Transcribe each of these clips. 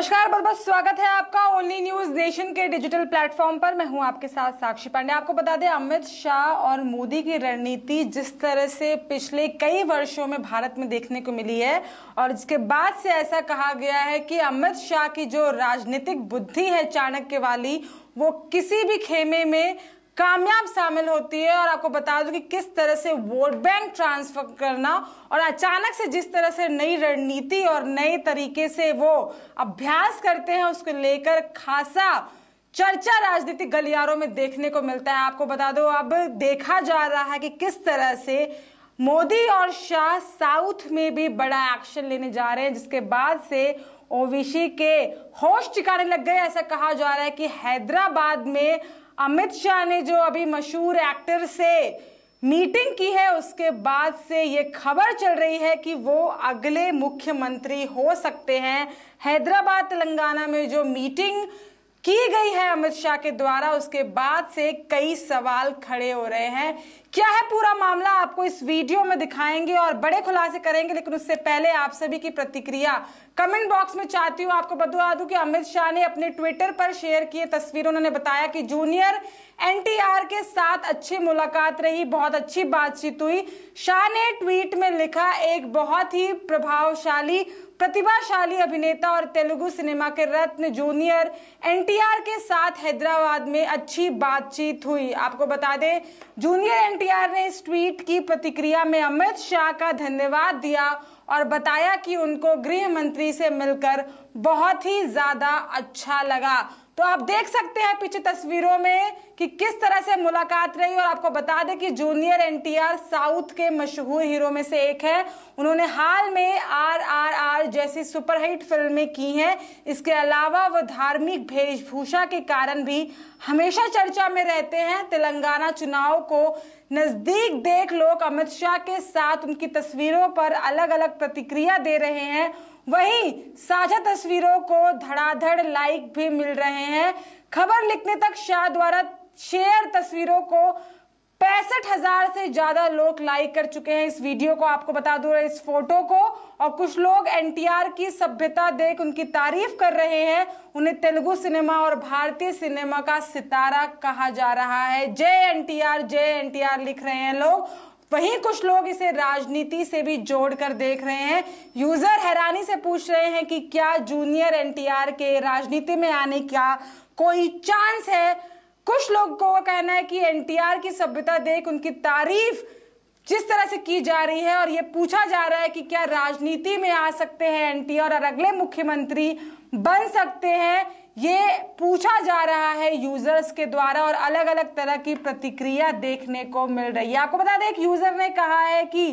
नमस्कार बहुत बहुत स्वागत है आपका ओनली न्यूज नेशन के डिजिटल प्लेटफॉर्म पर मैं हूं आपके साथ साक्षी पांडे आपको बता दें अमित शाह और मोदी की रणनीति जिस तरह से पिछले कई वर्षों में भारत में देखने को मिली है और इसके बाद से ऐसा कहा गया है कि अमित शाह की जो राजनीतिक बुद्धि है चाणक्य वाली वो किसी भी खेमे में कामयाब शामिल होती है और आपको बता दूं कि किस तरह से वोट बैंक ट्रांसफर करना और अचानक से जिस तरह से नई रणनीति और नए तरीके से वो अभ्यास करते हैं उसको लेकर खासा चर्चा राजनीतिक गलियारों में देखने को मिलता है आपको बता दो अब देखा जा रहा है कि किस तरह से मोदी और शाह साउथ में भी बड़ा एक्शन लेने जा रहे हैं जिसके बाद से ओवीसी के होश ठिकाने लग गए ऐसा कहा जा रहा है कि हैदराबाद में अमित शाह ने जो अभी मशहूर एक्टर से मीटिंग की है उसके बाद से ये खबर चल रही है कि वो अगले मुख्यमंत्री हो सकते हैं हैदराबाद तेलंगाना में जो मीटिंग की गई है अमित शाह के द्वारा उसके बाद से कई सवाल खड़े हो रहे हैं क्या है पूरा मामला आपको इस वीडियो में दिखाएंगे और बड़े खुलासे करेंगे लेकिन उससे पहले आप सभी की प्रतिक्रिया कमेंट बॉक्स में चाहती हूँ आपको बता दूं कि अमित शाह ने अपने ट्विटर पर शेयर किए तस्वीर उन्होंने बताया कि जूनियर एनटीआर के साथ अच्छी मुलाकात रही बहुत अच्छी बातचीत हुई शाह ने ट्वीट में लिखा एक बहुत ही प्रभावशाली प्रतिभाशाली अभिनेता और तेलुगु सिनेमा के रत्न जूनियर एनटीआर के साथ हैदराबाद में अच्छी बातचीत हुई आपको बता दें जूनियर एन एनटीआर ने इस ट्वीट की प्रतिक्रिया में अमित शाह का धन्यवाद दिया और बताया कि उनको गृह मंत्री से मिलकर बहुत ही ज़्यादा अच्छा लगा तो आप देख सकते हैं पीछे तस्वीरों में कि किस तरह से मुलाकात रही और आपको बता दें कि जूनियर एनटीआर साउथ के मशहूर हीरो में से एक है उन्होंने हाल में आर आर जैसी सुपरहिट फिल्में की हैं इसके अलावा वो धार्मिक वेशभूषा के कारण भी हमेशा चर्चा में रहते हैं तेलंगाना चुनाव को नज़दीक देख लोग अमित शाह के साथ उनकी तस्वीरों पर अलग अलग प्रतिक्रिया दे रहे हैं वहीं साझा तस्वीरों को धड़ाधड़ लाइक भी मिल रहे हैं खबर लिखने तक शाह द्वारा शेयर तस्वीरों को पैंसठ हजार से ज्यादा लोग लाइक कर चुके हैं इस वीडियो को आपको बता दूर इस फोटो को और कुछ लोग एनटीआर की सभ्यता देख उनकी तारीफ कर रहे हैं उन्हें तेलुगु सिनेमा और भारतीय सिनेमा का सितारा कहा जा रहा है जय एनटीआर जय एनटीआर लिख रहे हैं लोग वहीं कुछ लोग इसे राजनीति से भी जोड़कर देख रहे हैं यूजर हैरानी से पूछ रहे हैं कि क्या जूनियर एनटीआर के राजनीति में आने का कोई चांस है कुछ लोगों का कहना है कि एनटीआर की सभ्यता देख उनकी तारीफ जिस तरह से की जा रही है और ये पूछा जा रहा है कि क्या राजनीति में आ सकते हैं एनटीआर और अगले मुख्यमंत्री बन सकते हैं ये पूछा जा रहा है यूजर्स के द्वारा और अलग अलग तरह की प्रतिक्रिया देखने को मिल रही है आपको बता दें एक यूजर ने कहा है कि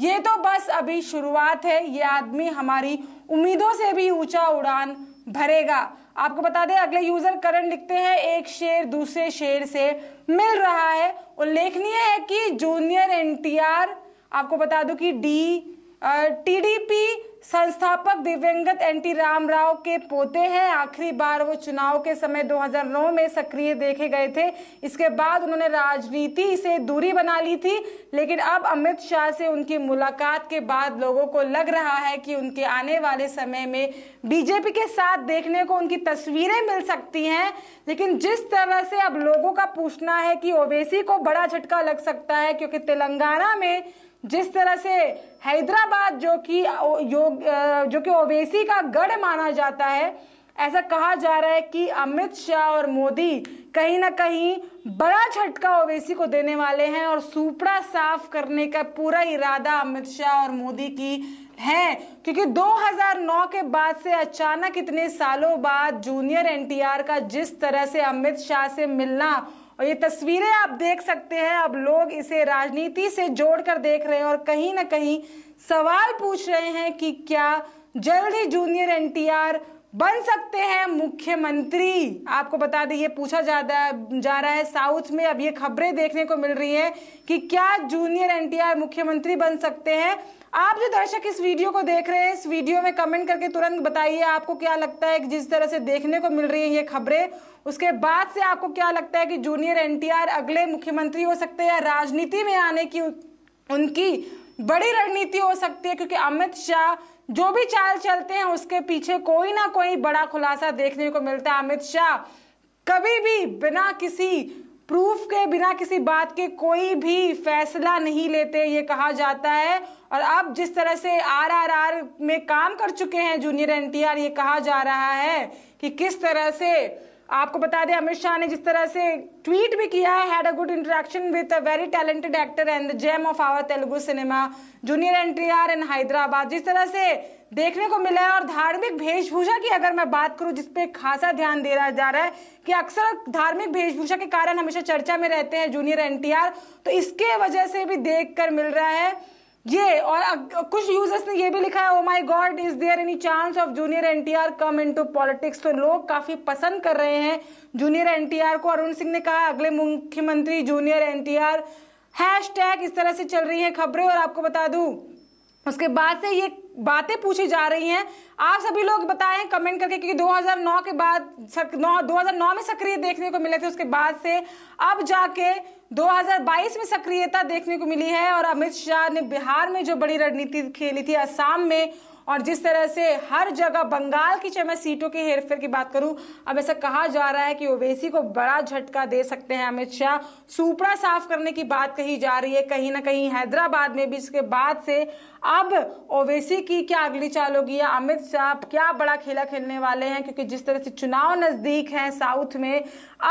ये तो बस अभी शुरुआत है ये आदमी हमारी उम्मीदों से भी ऊंचा उड़ान भरेगा आपको बता दें अगले यूजर करण लिखते हैं एक शेयर दूसरे शेयर से मिल रहा है उल्लेखनीय है कि जूनियर एनटीआर आपको बता दूं कि डी टीडीपी संस्थापक दिवंगत एनटी राम राव के पोते हैं आखिरी बार वो चुनाव के समय 2009 में सक्रिय देखे गए थे इसके बाद उन्होंने राजनीति से दूरी बना ली थी लेकिन अब अमित शाह से उनकी मुलाकात के बाद लोगों को लग रहा है कि उनके आने वाले समय में बीजेपी के साथ देखने को उनकी तस्वीरें मिल सकती हैं लेकिन जिस तरह से अब लोगों का पूछना है कि ओवैसी को बड़ा झटका लग सकता है क्योंकि तेलंगाना में जिस तरह से हैदराबाद जो कि योग जो कि ओवेसी का गढ़ माना जाता है ऐसा कहा जा रहा है कि अमित शाह और मोदी कहीं ना कहीं बड़ा झटका ओवेसी को देने वाले हैं और सुपड़ा साफ करने का पूरा इरादा अमित शाह और मोदी की है क्योंकि 2009 के बाद से अचानक इतने सालों बाद जूनियर एनटीआर का जिस तरह से अमित शाह से मिलना और ये तस्वीरें आप देख सकते हैं अब लोग इसे राजनीति से जोड़कर देख रहे हैं और कहीं ना कहीं सवाल पूछ रहे हैं कि क्या जल्द ही जूनियर एनटीआर बन सकते हैं मुख्यमंत्री आपको बता दें ये पूछा जा जा रहा है साउथ में अब ये खबरें देखने को मिल रही हैं कि क्या जूनियर एनटीआर मुख्यमंत्री बन सकते हैं आप जो दर्शक इस वीडियो को देख रहे हैं इस वीडियो में कमेंट करके तुरंत बताइए आपको क्या लगता है कि जिस तरह से देखने को मिल रही है ये खबरें उसके बाद से आपको क्या लगता है कि जूनियर एनटीआर अगले मुख्यमंत्री हो सकते हैं राजनीति में आने की उनकी बड़ी रणनीति हो सकती है क्योंकि अमित शाह जो भी चाल चलते हैं उसके पीछे कोई ना कोई बड़ा खुलासा देखने को मिलता है अमित शाह कभी भी बिना किसी प्रूफ के बिना किसी बात के कोई भी फैसला नहीं लेते ये कहा जाता है और अब जिस तरह से आरआरआर में काम कर चुके हैं जूनियर एनटीआर ये कहा जा रहा है कि किस तरह से आपको बता दें अमित शाह ने जिस तरह से ट्वीट भी किया है had a good interaction with a very talented actor and the gem of our Telugu cinema junior N T R in Hyderabad जिस तरह से देखने को मिला है और धार्मिक वेशभूषा की अगर मैं बात करूं जिस पे खासा ध्यान दे रहा जा रहा है कि अक्सर धार्मिक वेशभूषा के कारण हमेशा चर्चा में रहते हैं जूनियर एन तो इसके वजह से भी देख कर मिल रहा है ये और कुछ यूजर्स ने ये भी लिखा है oh my God is there any chance of junior NTR come into politics तो लोग काफी पसंद कर रहे हैं जूनियर एनटीआर को अरुण सिंह ने कहा अगले मुख्यमंत्री जूनियर एनटीआर हैशटैग इस तरह से चल रही है खबरें और आपको बता दूं उसके बाद से ये बातें पूछी जा रही हैं आप सभी लोग बताएं कमेंट करके क्योंकि 2009 के बाद सक, नौ, 2009 में सक्रिय देखने को मिले थे उसके बाद से अब जाके 2022 में सक्रियता देखने को मिली है और अमित शाह ने बिहार में जो बड़ी रणनीति खेली थी असम में और जिस तरह से हर जगह बंगाल की चाहे मैं सीटों की हेरफेर की बात करूं अब ऐसा कहा जा रहा है कि ओवैसी को बड़ा झटका दे सकते हैं अमित शाह सुपड़ा साफ करने की बात कही जा रही है कहीं ना कहीं हैदराबाद में भी इसके बाद से अब ओवैसी की क्या अगली चाल होगी या अमित शाह क्या बड़ा खेला खेलने वाले हैं क्योंकि जिस तरह से चुनाव नज़दीक है साउथ में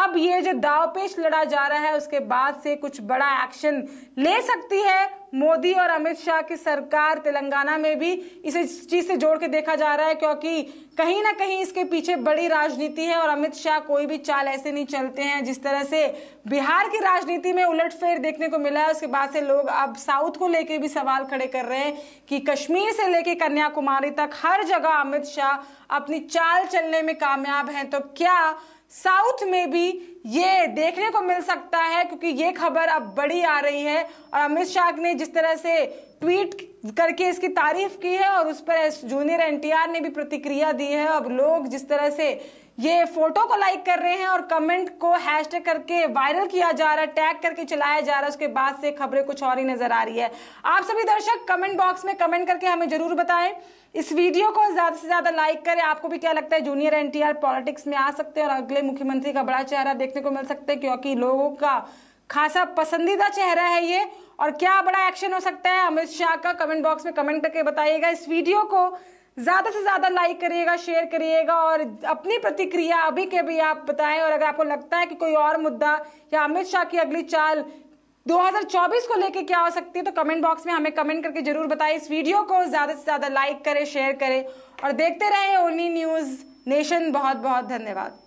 अब ये जो दाव पेश लड़ा जा रहा है उसके बाद से कुछ बड़ा एक्शन ले सकती है मोदी और अमित शाह की सरकार तेलंगाना में भी इस चीज से जोड़ के देखा जा रहा है क्योंकि कहीं ना कहीं इसके पीछे बड़ी राजनीति है और अमित शाह कोई भी चाल ऐसे नहीं चलते हैं जिस तरह से बिहार की राजनीति में उलटफेर देखने को मिला है उसके बाद से लोग अब साउथ को लेकर भी सवाल खड़े कर रहे हैं कि कश्मीर से लेके कन्याकुमारी तक हर जगह अमित शाह अपनी चाल चलने में कामयाब है तो क्या साउथ में भी ये देखने को मिल सकता है क्योंकि ये खबर अब बड़ी आ रही है और अमित शाह ने जिस तरह से ट्वीट करके इसकी तारीफ की है और उस पर जूनियर एनटीआर ने भी प्रतिक्रिया दी है अब लोग जिस तरह से ये फोटो को लाइक कर रहे हैं और कमेंट को हैशटैग करके वायरल किया जा रहा है टैग करके चलाया जा रहा है उसके बाद से खबरें कुछ और ही नजर आ रही है आप सभी दर्शक कमेंट बॉक्स में कमेंट करके हमें जरूर बताएं इस वीडियो को ज्यादा से ज्यादा लाइक करें आपको भी क्या लगता है जूनियर एनटीआर पॉलिटिक्स में आ सकते हैं और अगले मुख्यमंत्री का बड़ा चेहरा देखने को मिल सकता है क्योंकि लोगों का खासा पसंदीदा चेहरा है ये और क्या बड़ा एक्शन हो सकता है अमित शाह का कमेंट बॉक्स में कमेंट करके बताइएगा इस वीडियो को ज़्यादा से ज़्यादा लाइक करिएगा शेयर करिएगा और अपनी प्रतिक्रिया अभी के भी आप बताएं और अगर आपको लगता है कि कोई और मुद्दा या अमित शाह की अगली चाल 2024 को लेके क्या हो सकती है तो कमेंट बॉक्स में हमें कमेंट करके जरूर बताएं इस वीडियो को ज़्यादा से ज़्यादा लाइक करें शेयर करें और देखते रहे ओनली न्यूज़ नेशन बहुत बहुत धन्यवाद